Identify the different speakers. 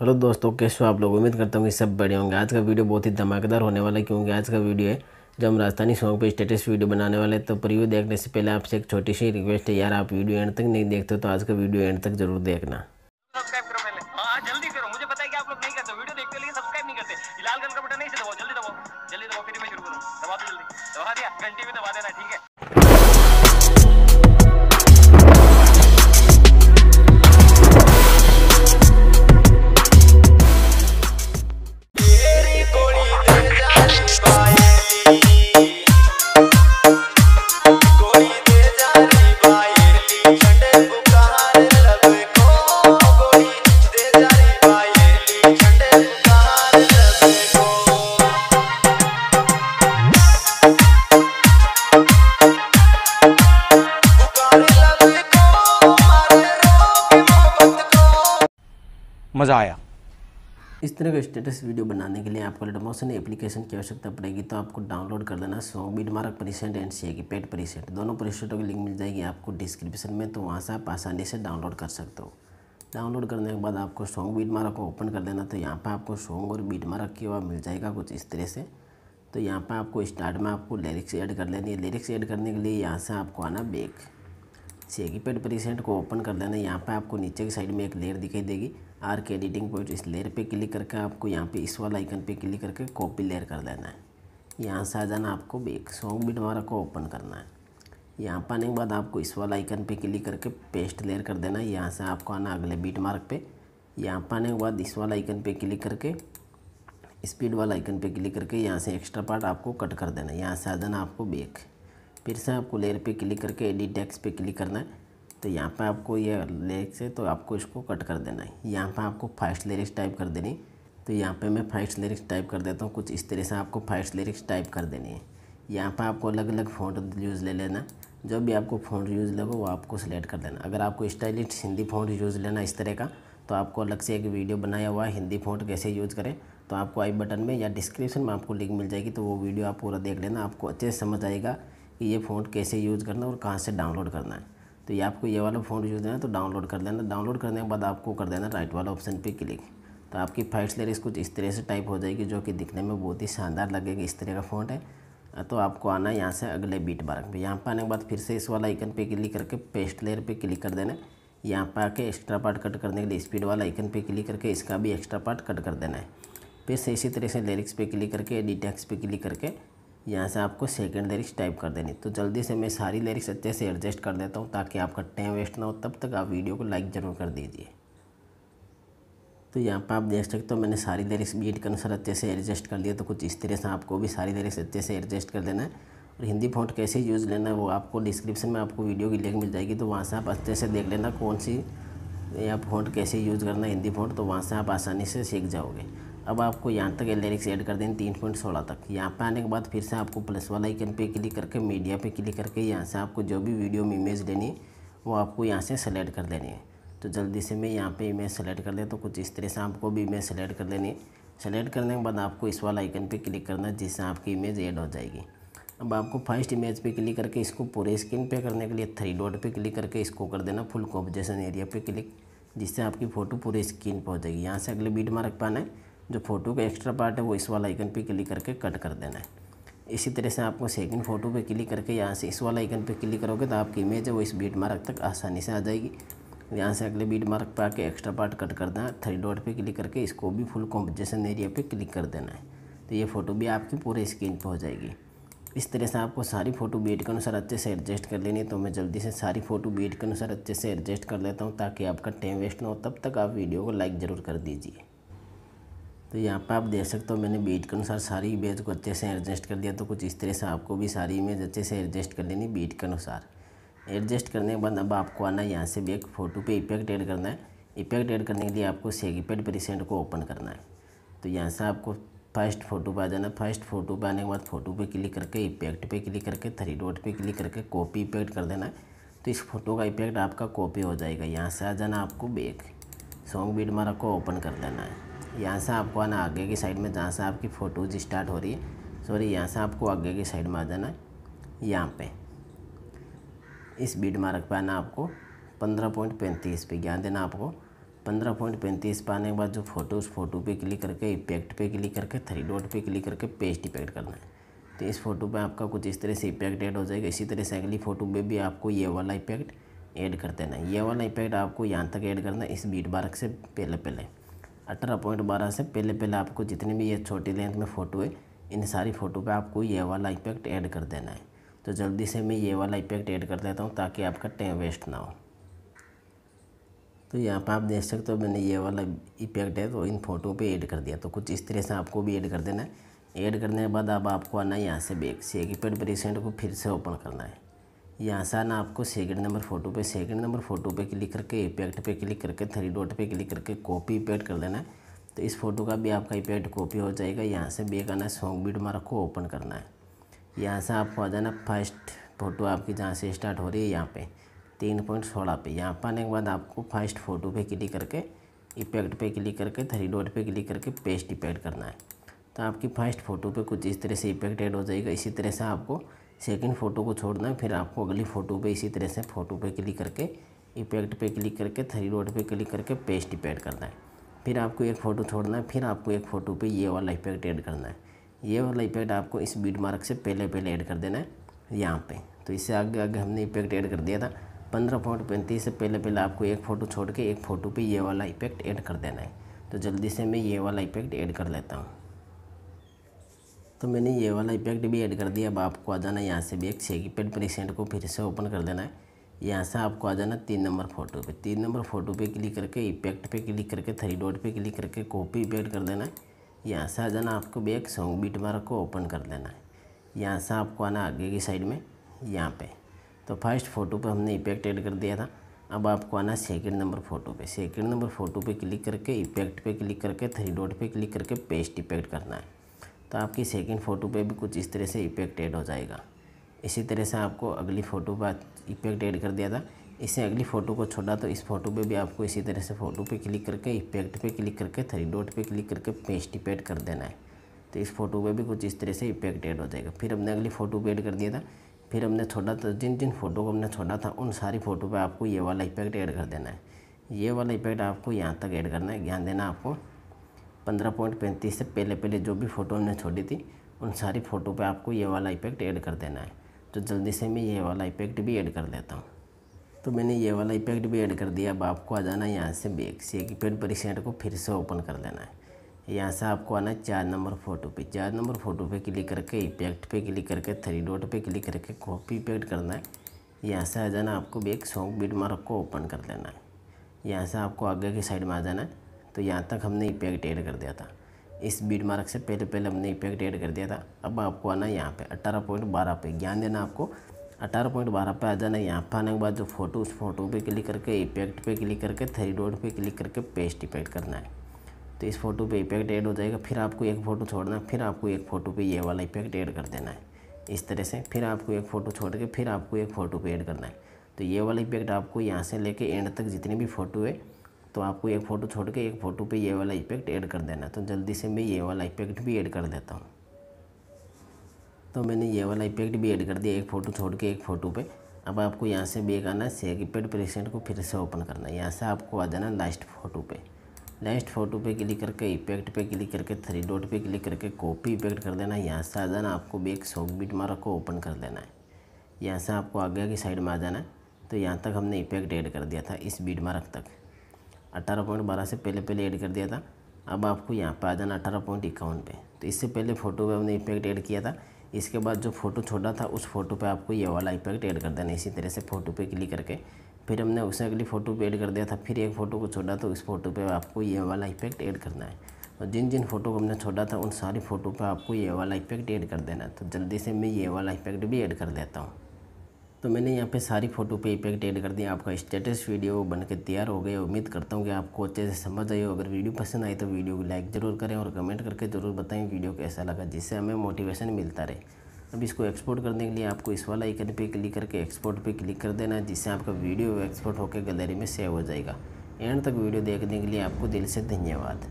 Speaker 1: hello दोस्तों कैसे हो आप लोग उम्मीद करता हूँ कि सब बड़े होंगे आज का वीडियो बहुत ही धमाकेदार होने वाला है क्योंकि आज का वीडियो है जब हम राजस्थानी सॉन्ग पे स्टेटस वीडियो बनाने वाले तो प्रीव्यू देखने से पहले आपसे एक छोटी सी रिक्वेस्ट है यार आप वीडियो एंड तक नहीं देखते तो आज का वीडियो एंड तक जरूर देखना घंटी हाँ, हाँ, में दबा देना ठीक है मज़ा आया इस तरह का स्टेटस वीडियो बनाने के लिए आपको लडमोसन एप्लीकेशन की आवश्यकता पड़ेगी तो आपको डाउनलोड कर देना सो बिड मार्क परिसेंट एंड सी की पेड परिसेंट दोनों परिसेंटों की लिंक मिल जाएगी आपको डिस्क्रिप्शन में तो वहाँ से आप आसानी से डाउनलोड कर सकते हो डाउनलोड करने के बाद आपको सॉन्ग बीट मार्क को ओपन कर देना तो यहाँ पर आपको सॉन्ग और बीट मार्क की हुआ मिल जाएगा कुछ इस तरह से तो यहाँ पर आपको स्टार्ट में आपको लिरिक्स ऐड कर लेनी है लिरिक्स ऐड करने के लिए यहाँ से आपको आना बैक सेगी पेड प्रीसेट को ओपन कर देना यहाँ पे आपको नीचे की साइड में एक लेयर दिखाई देगी आर के एडिटिंग पॉइंट इस लेयर पे क्लिक करके आपको यहाँ पे इस वाला आइकन पे क्लिक करके कॉपी लेयर कर देना है यहाँ से आ जाना आपको एक सॉन्ग बिट वाला को ओपन करना है यहाँ पर आने के बाद आपको इस वाला आइकन पे क्लिक करके पेस्ट लेयर कर देना है यहाँ से आपको आना अगले बीट मार्क पर यहाँ पर आने के बाद इस वाला आइकन पे क्लिक करके स्पीड वाला आइकन पे क्लिक करके यहाँ से एक्स्ट्रा पार्ट आपको कट कर देना है यहाँ से आ जाना आपको बेक फिर से आपको लेयर पे क्लिक करके एडिट टेक्स पे क्लिक करना है तो यहाँ पे आपको ये लेयर से तो आपको इसको कट कर देना है यहाँ पे आपको फाइस्ट लिरिक्स टाइप कर देनी तो यहाँ पे मैं फाइस्ट लिरिक्स टाइप कर देता हूँ कुछ इस तरह से आपको फाइस्ट लिरिक्स टाइप कर देनी है यहाँ पर आपको अलग अलग फ़ॉन्ट यूज़ ले लेना जो भी आपको फ़ॉन्ट यूज़ लगे वो आपको सिलेक्ट कर देना अगर आपको स्टाइलिश हिंदी फ़ॉन्ट यूज़ लेना इस तरह का तो आपको अलग से एक वीडियो बनाया हुआ है हिंदी फ़ॉन्ट कैसे यूज़ करें तो आपको आई बटन में या डिस्क्रिप्शन में आपको लिंक मिल जाएगी तो वो वीडियो आप पूरा देख लेना आपको अच्छे से समझ आएगा कि ये फ़ॉन्ट कैसे यूज़ करना है और कहाँ से डाउनलोड करना है तो ये आपको ये वाला फ़ॉन्ट यूज़ देना तो डाउनलोड कर लेना डाउनलोड करने के बाद आपको कर देना राइट वाला ऑप्शन पर क्लिक तो आपकी फाइट्स लेरिक्स कुछ इस तरह से टाइप हो जाएगी जो कि दिखने में बहुत ही शानदार लगेगी इस तरह का फ़ॉन्ट है तो आपको आना है यहाँ से अगले बीट बार पे यहाँ पर आने के बाद फिर से इस वाला आइकन पे क्लिक करके पेस्ट लेयर पे क्लिक कर देना है यहाँ पर आके एक्स्ट्रा पार्ट कट करने के लिए स्पीड वाला आइकन पे क्लिक करके इसका भी एक्स्ट्रा पार्ट कट कर देना है फिर से इसी तरह से लिरिक्स पे क्लिक करके डी पे क्लिक करके यहाँ से आपको सेकेंड लिरिक्स टाइप कर देनी तो जल्दी से मैं सारी लिरिक्स अच्छे से एडजस्ट कर देता हूँ ताकि आपका टाइम वेस्ट ना हो तब तक आप वीडियो को लाइक ज़रूर कर दीजिए तो यहाँ पर आप देख सकते हो मैंने सारी लिरिक्स बीट के अनुसार अच्छे से एडजस्ट कर दिया तो कुछ इस तरह से आपको भी सारी लिरिक्स अच्छे से एडजस्ट कर देना है और हिंदी फोन कैसे यूज़ लेना है वो आपको डिस्क्रिप्शन में आपको वीडियो की लिंक मिल जाएगी तो वहाँ से आप अच्छे से देख लेना कौन सी या फोन कैसे यूज़ करना है हिंदी फोन तो वहाँ से आप आसानी से सीख जाओगे अब आपको यहाँ तक एलरिक्स ऐड कर देंगे तीन पॉइंट सोलह तक यहाँ पे आने के बाद फिर से आपको प्लस वाला आइकन पे क्लिक करके मीडिया पे क्लिक करके यहाँ से आपको जो भी वीडियो में इमेज लेनी है वो आपको यहाँ से सेलेक्ट कर देनी है तो जल्दी से मैं यहाँ पे इमेज सेलेक्ट कर लेता तो कुछ इस तरह से आपको भी इमेज सेलेक्ट कर देनी है सेलेक्ट करने के बाद आपको इस वाला आइकन पर क्लिक करना है जिससे आपकी इमेज ऐड हो जाएगी अब आपको फर्स्ट इमेज पर क्लिक करके इसको पूरे स्क्रीन पर करने के लिए थ्री डॉट पर क्लिक करके इसको कर देना फुल कॉम्पोजिशन एरिया पर क्लिक जिससे आपकी फ़ोटो पूरे स्क्रीन पर हो जाएगी यहाँ से अगले बीट मार्क पाना है जो फ़ोटो का एक्स्ट्रा पार्ट है वो इस वाला आइकन पे क्लिक करके कट कर देना है इसी तरह से आपको सेकंड फ़ोटो पे क्लिक करके यहाँ से इस वाला आइकन पे क्लिक करोगे तो आपकी इमेज है वो इस बीट मार्क तक आसानी से आ जाएगी यहाँ से अगले बीट मार्क पर आके एक्स्ट्रा पार्ट कट कर देना थ्री डॉट पर क्लिक करके इसको भी फुल कॉम्पोजिशन एरिया पर क्लिक कर देना है तो ये फ़ोटो भी आपकी पूरे स्क्रीन पर हो जाएगी इस तरह से आपको सारी फ़ोटो बीट के अनुसार अच्छे से एडजस्ट कर लेनी है तो मैं जल्दी से सारी फ़ोटो बीट के अनुसार अच्छे से एडजस्ट कर लेता हूँ ताकि आपका टाइम वेस्ट ना हो तब तक आप वीडियो को लाइक ज़रूर कर दीजिए तो यहाँ पर आप देख सकते हो मैंने बीट के अनुसार सारी इमेज को अच्छे से एडजस्ट कर दिया तो कुछ इस तरह से आपको भी सारी इमेज अच्छे से एडजस्ट कर लेनी बीट के अनुसार एडजस्ट करने के बाद अब आपको आना है यहाँ से एक फोटो पे इफेक्ट ऐड करना है इफेक्ट ऐड करने के लिए आपको सेगीपेड परिसेंट को ओपन करना है तो यहाँ से आपको फर्स्ट फोटो पर आ जाना फर्स्ट फोटो पर आने के बाद फोटो पे क्लिक करके इफेक्ट पे क्लिक करके थ्री डॉट पे क्लिक करके कॉपी इफेक्ट कर देना है तो इस फोटो का इफेक्ट आपका कॉपी हो जाएगा यहाँ से आ जाना आपको बैक सॉन्ग बीड मारा को ओपन कर देना है यहाँ से आपको आना आगे की साइड में जहाँ से आपकी फ़ोटोज़ स्टार्ट हो रही है सॉरी यहाँ से आपको आगे की साइड में आ जाना है यहाँ पे इस बीड मार्क पे आना आपको पंद्रह पॉइंट पैंतीस पे ज्ञान देना आपको पंद्रह पॉइंट पैंतीस पर आने के बाद जो फ़ोटो उस फोटो पे क्लिक करके इफेक्ट पे क्लिक करके थ्री डॉट पे क्लिक करके पेस्ट इफेक्ट करना है तो इस फोटो पे आपका कुछ इस तरह से इफेक्ट ऐड हो जाएगा इसी तरह से अगली फ़ोटो पर भी आपको ये वाला इफेक्ट ऐड कर देना है ये वाला इफेक्ट आपको यहाँ तक ऐड करना है इस बीट बारक से पहले पहले अठारह पॉइंट बारह से पहले पहले आपको जितने भी ये छोटी लेंथ में फ़ोटो है इन सारी फ़ोटो पे आपको ये वाला इफेक्ट ऐड कर देना है तो जल्दी से मैं ये वाला इफेक्ट ऐड कर देता हूँ ताकि आपका टाइम वेस्ट ना हो तो यहाँ पर आप देख सकते हो मैंने ये वाला इफेक्ट है तो इन फ़ोटो पर ऐड कर दिया तो कुछ इस तरह से आपको भी ऐड कर देना है ऐड करने के बाद अब आपको आना है यहाँ से बेग से एक पेड पर को फिर से ओपन करना है यहाँ से आना आपको सेकंड नंबर फोटो पे सेकंड नंबर फोटो पे क्लिक करके इपैक्ट पे क्लिक करके थ्री डॉट पे क्लिक करके कॉपी पेड कर देना है तो इस फोटो का भी आपका इपैक्ट कॉपी हो जाएगा यहाँ से बेक आना है सॉन्ग बीट हमारा को ओपन करना है यहाँ से आपको आ जाना फर्स्ट फोटो आपकी जहाँ से स्टार्ट हो रही है यहाँ पर तीन पॉइंट सोलह पे यहाँ पर आने के बाद आपको फर्स्ट फोटो पे क्लिक करके इपैक्ट पे क्लिक करके थ्री डॉट पे क्लिक करके पेस्ट इपैक्ट करना है तो आपकी फर्स्ट फोटो पे कुछ इस तरह से इपैक्ट एड हो जाएगा इसी तरह से आपको सेकेंड फ़ोटो को छोड़ना है फिर आपको अगली फ़ोटो पे इसी तरह से फ़ोटो पे क्लिक करके इफेक्ट पे क्लिक करके थ्री रोड पे क्लिक करके पेस्ट ऐड करना है फिर आपको एक फ़ोटो छोड़ना है फिर आपको एक फ़ोटो पे ये वाला इफेक्ट ऐड करना है ये वाला इफेक्ट आपको इस बीट मार्क से पहले पहले ऐड कर देना है यहाँ पर तो इससे आगे आगे हमने इफेक्ट ऐड कर दिया था पंद्रह फोटो पैंतीस से पहले पहले आपको एक फ़ोटो छोड़ के एक फ़ोटो पर ये वाला इफेक्ट ऐड कर देना है तो जल्दी से मैं ये वाला इफेक्ट ऐड कर लेता हूँ तो मैंने ये वाला इफेक्ट भी ऐड कर दिया अब आपको आ जाना यहाँ से भी एक छः की पेड को फिर से ओपन कर देना है यहाँ से आपको आ जाना तीन नंबर फोटो पे तीन नंबर फोटो पे क्लिक करके इफेक्ट पे क्लिक करके थ्री डॉट पे क्लिक करके कॉपी इफेक्ट कर देना है यहाँ से आ जाना आपको भी एक सॉन्ग बीट मार्क को ओपन कर देना है यहाँ से आपको आना आगे की साइड में यहाँ पर तो फर्स्ट फ़ोटो पर हमने इफेक्ट ऐड कर दिया था अब आपको आना सेकेंड नंबर फ़ोटो पर सेकेंड नंबर फ़ोटो पर क्लिक करके इफेक्ट पर क्लिक करके थ्री डॉट पर क्लिक करके पेस्ट इफेक्ट करना है तो आपकी सेकेंड फ़ोटो पे भी कुछ इस तरह से इफेक्ट ऐड हो जाएगा इसी तरह से आपको अगली फ़ोटो पर इफेक्ट ऐड कर दिया था इसे अगली फ़ोटो को छोड़ा तो इस फोटो पे भी आपको इसी तरह से फ़ोटो पे क्लिक करके इफेक्ट पे क्लिक करके थ्री डॉट पे क्लिक करके पेस्ट इपेड कर देना है तो इस फोटो पे भी कुछ इस तरह से इफेक्ट ऐड हो जाएगा फिर हमने अगली फ़ोटो पर ऐड कर दिया था फिर हमने छोड़ा था तो जिन जिन फ़ोटो को हमने छोड़ा था उन सारी फ़ोटो पर आपको ये वाला इफेक्ट ऐड कर देना है ये वाला इफेक्ट आपको यहाँ तक ऐड करना है ध्यान देना आपको पंद्रह पॉइंट पैंतीस से पहले पहले जो भी फ़ोटो हमने छोड़ी थी उन सारी फ़ोटो पे आपको ये वाला इफेक्ट ऐड कर देना है तो जल्दी से मैं ये वाला इफेक्ट भी ऐड कर देता हूँ तो मैंने ये वाला इफेक्ट भी ऐड कर दिया अब आपको आ जाना है यहाँ से बैग से एक इफेक्ट परिसेंट को फिर से ओपन कर लेना है यहाँ से आपको आना है चार नंबर फ़ोटो पर चार नंबर फ़ोटो पर क्लिक करके इफेक्ट पर क्लिक करके थ्री डॉट पर क्लिक करके कॉपी इफेक्ट करना है यहाँ से आ जाना आपको बैग सॉन्ग बीट मार्क को ओपन कर लेना है यहाँ से आपको आगे की साइड में आ जाना है तो यहाँ तक हमने इपैक्ट e ऐड कर दिया था इस बीट मार्क से पहले पहले हमने इपैक्ट e ऐड कर दिया था अब आपको आना यहाँ पे अट्ठारह पॉइंट बारह पे ज्ञान देना आपको अट्ठारह पॉइंट बारह पे आ जाना यहाँ पर आने के बाद जो फोटो उस फोटो पे क्लिक करके इपैक्ट e पे क्लिक करके थ्री डॉट पे क्लिक करके पेस्ट इपैक्ट करना है तो इस फोटो पे इपैक्ट ऐड हो जाएगा फिर आपको एक फ़ोटो छोड़ना फिर आपको एक फ़ोटो पे ये वाला इपैक्ट ऐड कर देना है इस तरह से फिर आपको एक फ़ोटो छोड़ के फिर आपको एक फ़ोटो पे ऐड करना है तो ये वाला इफेक्ट आपको यहाँ से लेके एंड तक जितनी भी फ़ोटो है तो आपको एक फ़ोटो छोड़ के एक फ़ोटो पे ये वाला इफेक्ट ऐड कर देना तो जल्दी से मैं ये वाला इफेक्ट भी ऐड कर देता हूँ तो मैंने ये वाला इफेक्ट भी ऐड कर दिया एक फ़ोटो छोड़ के एक फ़ोटो पे अब आपको यहाँ से बेक आना है सेक प्रेसेंट को फिर से ओपन करना है यहाँ से आपको आ जाना लास्ट फ़ोटो पे लास्ट फ़ोटो पर क्लिक करके इफेक्ट पर क्लिक करके थ्री डॉट पर क्लिक करके कॉपी इफेक्ट कर देना है यहाँ से आ जाना आपको बेक सॉक बीट मारा को ओपन कर देना है यहाँ से आपको आगे की साइड में आ जाना है तो यहाँ तक हमने इफेक्ट ऐड कर दिया था इस बीट मार्क तक अठारह पॉइंट बारह से पहले पहले ऐड कर दिया था अब आपको यहाँ पे आ जाना अठारह पॉइंट इक्यावन पे तो इससे पहले फ़ोटो पे हमने इफेक्ट ऐड किया था इसके बाद जो फ़ोटो छोड़ा था उस फोटो पे आपको ये वाला इफेक्ट ऐड कर देना इसी तरह से फ़ोटो पे क्लिक करके फिर हमने उसे अगली फ़ोटो पे ऐड कर दिया था फिर एक फ़ोटो को छोड़ा तो उस फोटो पर आपको ये वाला इफेक्ट ऐड करना है और तो जिन जिन फ़ोटो को हमने छोड़ा था उन सारी फ़ोटो पर आपको ये वाला इफेक्ट ऐड कर देना है तो जल्दी से मैं ये वाला इफेक्ट भी ऐड कर देता हूँ तो मैंने यहाँ पे सारी फ़ोटो पे इफेक्ट एड कर दिया आपका स्टेटस वीडियो बनके तैयार हो गया उम्मीद करता हूँ कि आपको अच्छे से समझ आई हो अगर वीडियो पसंद आई तो वीडियो को लाइक ज़रूर करें और कमेंट करके ज़रूर बताएं वीडियो कैसा लगा जिससे हमें मोटिवेशन मिलता रहे अब इसको एक्सपोर्ट करने के लिए आपको इस वाला आइकन पे क्लिक करके एक्सपोर्ट पे क्लिक कर देना जिससे आपका वीडियो एक्सपोर्ट होकर गैलरी में सेव हो जाएगा एंड तक वीडियो देखने के लिए आपको दिल से धन्यवाद